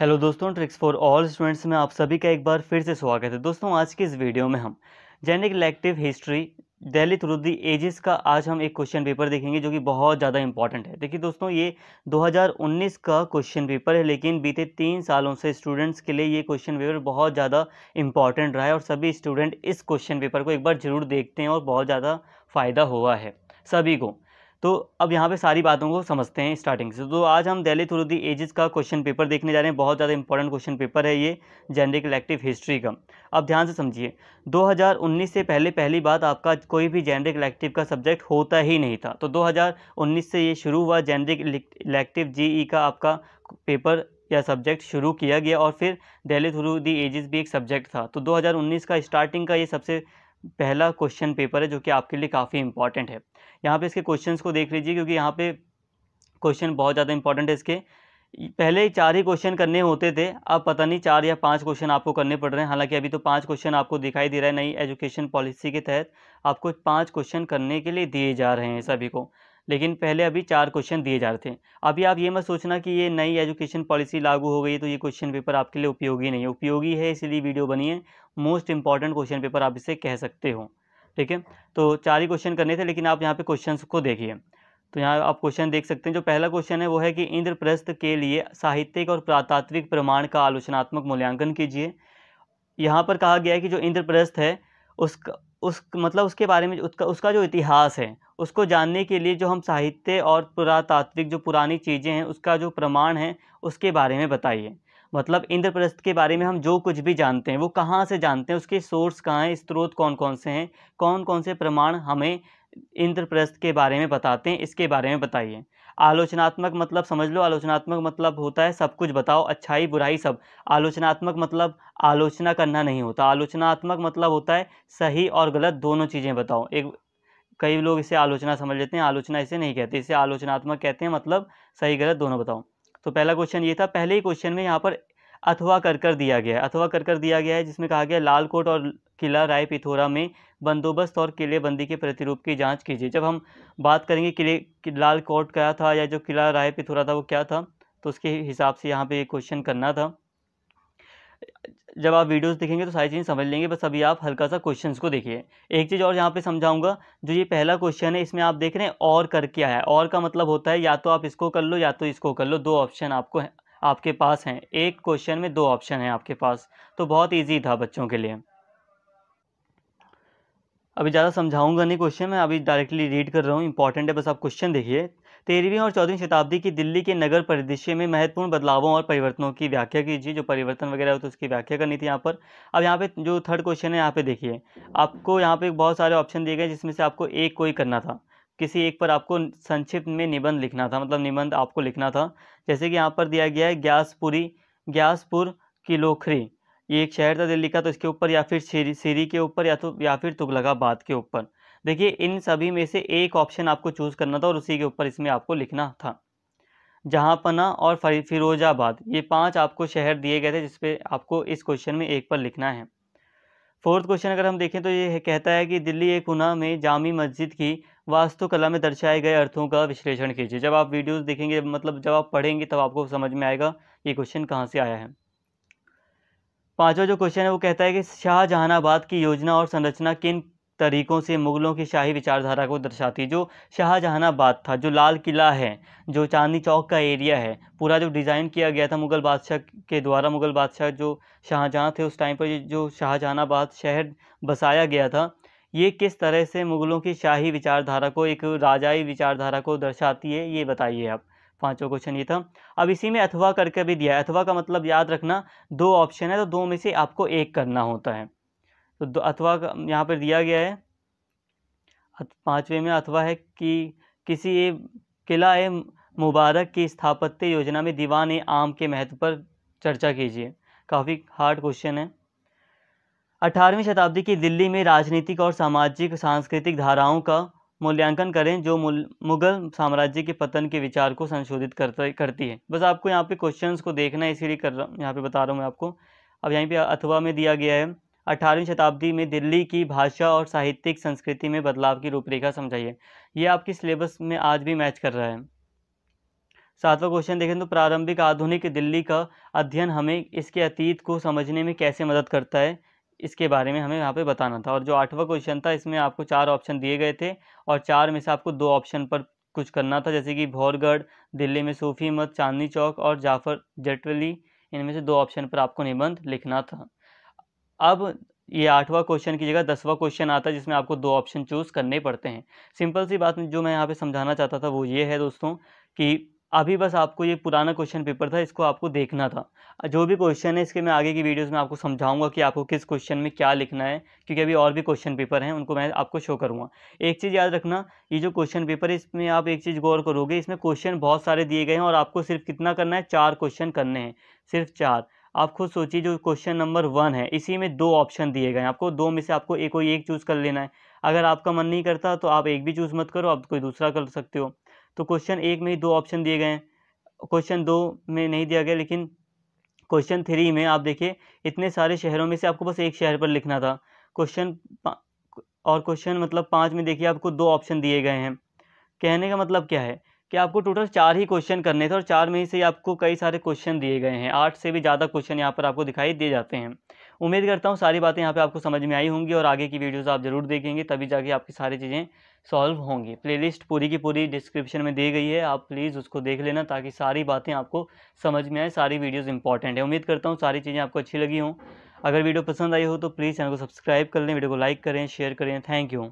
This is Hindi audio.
हेलो दोस्तों ट्रिक्स फॉर ऑल स्टूडेंट्स में आप सभी का एक बार फिर से स्वागत है दोस्तों आज के इस वीडियो में हम generic elective history Delhi through the ages का आज हम एक क्वेश्चन पेपर देखेंगे जो कि बहुत ज़्यादा इंपॉर्टेंट है देखिए दोस्तों ये 2019 का क्वेश्चन पेपर है लेकिन बीते तीन सालों से स्टूडेंट्स के लिए ये क्वेश्चन पेपर बहुत ज़्यादा इंपॉर्टेंट रहा है और सभी स्टूडेंट इस क्वेश्चन पेपर को एक बार ज़रूर देखते हैं और बहुत ज़्यादा फ़ायदा हुआ है सभी को तो अब यहाँ पे सारी बातों को समझते हैं स्टार्टिंग से तो आज हम दिल्ली थ्रू दी एजेस का क्वेश्चन पेपर देखने जा रहे हैं बहुत ज़्यादा इंपॉर्टेंट क्वेश्चन पेपर है ये जेनरिक इलेक्टिव हिस्ट्री का अब ध्यान से समझिए 2019 से पहले पहली बात आपका कोई भी जेनरिक इलेक्टिव का सब्जेक्ट होता ही नहीं था तो दो से ये शुरू हुआ जेनरिक इलेक्टिव जी का आपका पेपर या सब्जेक्ट शुरू किया गया और फिर दिल्ली थ्रू दी एजेस भी एक सब्जेक्ट था तो 2019 का स्टार्टिंग का ये सबसे पहला क्वेश्चन पेपर है जो कि आपके लिए काफ़ी इंपॉर्टेंट है यहाँ पे इसके क्वेश्चंस को देख लीजिए क्योंकि यहाँ पे क्वेश्चन बहुत ज़्यादा इंपॉर्टेंट है इसके पहले चार ही क्वेश्चन करने होते थे अब पता नहीं चार या पांच क्वेश्चन आपको करने पड़ रहे हैं हालांकि अभी तो पांच क्वेश्चन आपको दिखाई दे रहा है नई एजुकेशन पॉलिसी के तहत आपको पांच क्वेश्चन करने के लिए दिए जा रहे हैं सभी को लेकिन पहले अभी चार क्वेश्चन दिए जा रहे थे अभी आप ये मत सोचना कि ये नई एजुकेशन पॉलिसी लागू हो गई तो ये क्वेश्चन पेपर आपके लिए उपयोगी नहीं है उपयोगी है इसलिए वीडियो बनी है मोस्ट इंपॉर्टेंट क्वेश्चन पेपर आप इसे कह सकते हो ठीक है तो चार ही क्वेश्चन करने थे लेकिन आप यहाँ पे क्वेश्चन को देखिए तो यहाँ आप क्वेश्चन देख सकते हैं जो पहला क्वेश्चन है वो है कि इंद्रप्रस्थ के लिए साहित्यिक और प्रातात्विक प्रमाण का आलोचनात्मक मूल्यांकन कीजिए यहाँ पर कहा गया है कि जो इंद्रप्रस्थ है उसका उस मतलब उसके बारे में उसका उसका जो इतिहास है उसको जानने के लिए जो हम साहित्य और पुरातात्विक जो पुरानी चीज़ें हैं उसका जो प्रमाण है उसके बारे में बताइए मतलब इंद्रप्रस्थ के बारे में हम जो कुछ भी जानते हैं वो कहाँ से जानते हैं उसके सोर्स कहाँ हैं स्रोत कौन कौन से हैं कौन कौन से प्रमाण हमें इंद्रप्रस्थ के बारे में बताते हैं इसके बारे में बताइए आलोचनात्मक मतलब समझ लो आलोचनात्मक मतलब होता है सब कुछ बताओ अच्छाई बुराई सब आलोचनात्मक मतलब आलोचना करना नहीं होता आलोचनात्मक मतलब होता है सही और गलत दोनों चीज़ें बताओ एक कई लोग इसे आलोचना समझ लेते हैं आलोचना इसे नहीं कहते इसे आलोचनात्मक कहते हैं मतलब सही गलत दोनों बताओ तो पहला क्वेश्चन ये था पहले ही क्वेश्चन में यहाँ पर अथवा कर कर दिया गया है अथवा कर कर दिया गया है जिसमें कहा गया लाल कोट और किला राय पिथोरा में बंदोबस्त और किलेबंदी के प्रतिरूप की जांच कीजिए जब हम बात करेंगे किले कि लाल कोट क्या था या जो किला राय थोड़ा था वो क्या था तो उसके हिसाब से यहाँ पे ये क्वेश्चन करना था जब आप वीडियोस देखेंगे तो सारी चीज़ें समझ लेंगे बस अभी आप हल्का सा क्वेश्चंस को देखिए एक चीज़ और यहाँ पे समझाऊंगा जो ये पहला क्वेश्चन है इसमें आप देख रहे हैं और कर क्या है और का मतलब होता है या तो आप इसको कर लो या तो इसको कर लो दो ऑप्शन आपको आपके पास हैं एक क्वेश्चन में दो ऑप्शन हैं आपके पास तो बहुत ईजी था बच्चों के लिए अभी ज़्यादा समझाऊंगा नहीं क्वेश्चन मैं अभी डायरेक्टली रीड कर रहा हूँ इंपॉर्टेंट है बस आप क्वेश्चन देखिए तेरहवीं और चौदहवीं शताब्दी की दिल्ली के नगर परिदृश्य में महत्वपूर्ण बदलावों और परिवर्तनों की व्याख्या कीजिए जो परिवर्तन वगैरह हो तो उसकी व्याख्या करनी थी यहाँ पर अब यहाँ पे जो थर्ड क्वेश्चन है यहाँ पे देखिए आपको यहाँ पे बहुत सारे ऑप्शन दिए गए जिसमें से आपको एक कोई करना था किसी एक पर आपको संक्षिप्त में निबंध लिखना था मतलब निबंध आपको लिखना था जैसे कि यहाँ पर दिया गया है ग्यासपुरी ग्यासपुर की लोखरी ये एक शहर था दिल्ली का तो इसके ऊपर या फिर सीरी सीरी के ऊपर या तो या फिर तुगलकाबाद के ऊपर देखिए इन सभी में से एक ऑप्शन आपको चूज़ करना था और उसी के ऊपर इसमें आपको लिखना था जहाँपना और फिरोजाबाद ये पांच आपको शहर दिए गए थे जिसपे आपको इस क्वेश्चन में एक पर लिखना है फोर्थ क्वेश्चन अगर हम देखें तो ये कहता है कि दिल्ली एक पुनः में जामी मस्जिद की वास्तुकला में दर्शाए गए अर्थों का विश्लेषण कीजिए जब आप वीडियोस देखेंगे मतलब जब आप पढ़ेंगे तब आपको समझ में आएगा ये क्वेश्चन कहाँ से आया है पांचवा जो क्वेश्चन है वो कहता है कि शाहजहानाबाद की योजना और संरचना किन तरीकों से मुग़लों की शाही विचारधारा को दर्शाती जो शाहजहानाबाद था जो लाल किला है जो चांदनी चौक का एरिया है पूरा जो डिज़ाइन किया गया था मुग़ल बादशाह के द्वारा मुग़ल बादशाह जो शाहजहाँ थे उस टाइम पर जो शाहजहानाबाद शहर बसाया गया था ये किस तरह से मुग़लों की शाही विचारधारा को एक राजाई विचारधारा को दर्शाती है ये बताइए आप पांचों क्वेश्चन ये था अब इसी में अथवा करके भी दिया है अथवा का मतलब याद रखना दो ऑप्शन है तो दो में से आपको एक करना होता है तो अथवा यहाँ पर दिया गया है पाँचवें में अथवा है कि किसी किला ए मुबारक की स्थापत्य योजना में दीवान ए आम के महत्व पर चर्चा कीजिए काफ़ी हार्ड क्वेश्चन है अठारहवीं शताब्दी की दिल्ली में राजनीतिक और सामाजिक सांस्कृतिक धाराओं का मूल्यांकन करें जो मुगल साम्राज्य के पतन के विचार को संशोधित करता करती है बस आपको यहाँ पे क्वेश्चंस को देखना है इसीलिए कर रहा हूँ यहाँ पे बता रहा हूँ मैं आपको अब यहीं पे अथवा में दिया गया है अठारहवीं शताब्दी में दिल्ली की भाषा और साहित्यिक संस्कृति में बदलाव की रूपरेखा समझाइए ये आपकी सिलेबस में आज भी मैच कर रहा है सातवां क्वेश्चन देखें तो प्रारंभिक आधुनिक दिल्ली का अध्ययन हमें इसके अतीत को समझने में कैसे मदद करता है इसके बारे में हमें यहाँ पे बताना था और जो आठवां क्वेश्चन था इसमें आपको चार ऑप्शन दिए गए थे और चार में से आपको दो ऑप्शन पर कुछ करना था जैसे कि भौरगढ़ दिल्ली में सूफी मत चांदनी चौक और जाफर जटवली इनमें से दो ऑप्शन पर आपको निबंध लिखना था अब ये आठवां क्वेश्चन की जगह दसवां क्वेश्चन आता है जिसमें आपको दो ऑप्शन चूज़ करने पड़ते हैं सिंपल सी बात जो मैं यहाँ पे समझाना चाहता था वो ये है दोस्तों कि अभी बस आपको ये पुराना क्वेश्चन पेपर था इसको आपको देखना था जो भी क्वेश्चन है इसके मैं आगे की वीडियोस में आपको समझाऊंगा कि आपको किस क्वेश्चन में क्या लिखना है क्योंकि अभी और भी क्वेश्चन पेपर हैं उनको मैं आपको शो करूँगा एक चीज़ याद रखना ये जो क्वेश्चन पेपर है इसमें आप एक चीज़ गौर करोगे इसमें क्वेश्चन बहुत सारे दिए गए हैं और आपको सिर्फ कितना करना है चार क्वेश्चन करने हैं सिर्फ चार आप खुद सोचिए जो क्वेश्चन नंबर वन है इसी में दो ऑप्शन दिए गए हैं आपको दो में से आपको एक कोई एक चूज़ कर लेना है अगर आपका मन नहीं करता तो आप एक भी चूज़ मत करो आप कोई दूसरा कर सकते हो तो क्वेश्चन एक में ही दो ऑप्शन दिए गए हैं क्वेश्चन दो में नहीं दिया गया लेकिन क्वेश्चन थ्री में आप देखिए इतने सारे शहरों में से आपको बस एक शहर पर लिखना था क्वेश्चन और क्वेश्चन मतलब पाँच में देखिए आपको दो ऑप्शन दिए गए हैं कहने का मतलब क्या है कि आपको टोटल चार ही क्वेश्चन करने थे और चार में ही से आपको कई सारे क्वेश्चन दिए गए हैं आठ से भी ज़्यादा क्वेश्चन यहाँ पर आपको दिखाई दिए जाते हैं उम्मीद करता हूँ सारी बातें यहाँ पे आपको समझ में आई होंगी और आगे की वीडियोस आप ज़रूर देखेंगे तभी जाके आपकी सारी चीज़ें सॉल्व होंगी प्लेलिस्ट पूरी की पूरी डिस्क्रिप्शन में दी गई है आप प्लीज़ उसको देख लेना ताकि सारी बातें आपको समझ में आए सारी वीडियोज़ इंपॉर्टेंट है उम्मीद करता हूँ सारी चीज़ें आपको अच्छी लगी हों अगर वीडियो पसंद आई हो तो प्लीज़ चैनल को सब्सक्राइब कर लें वीडियो को लाइक करें शेयर करें थैंक यू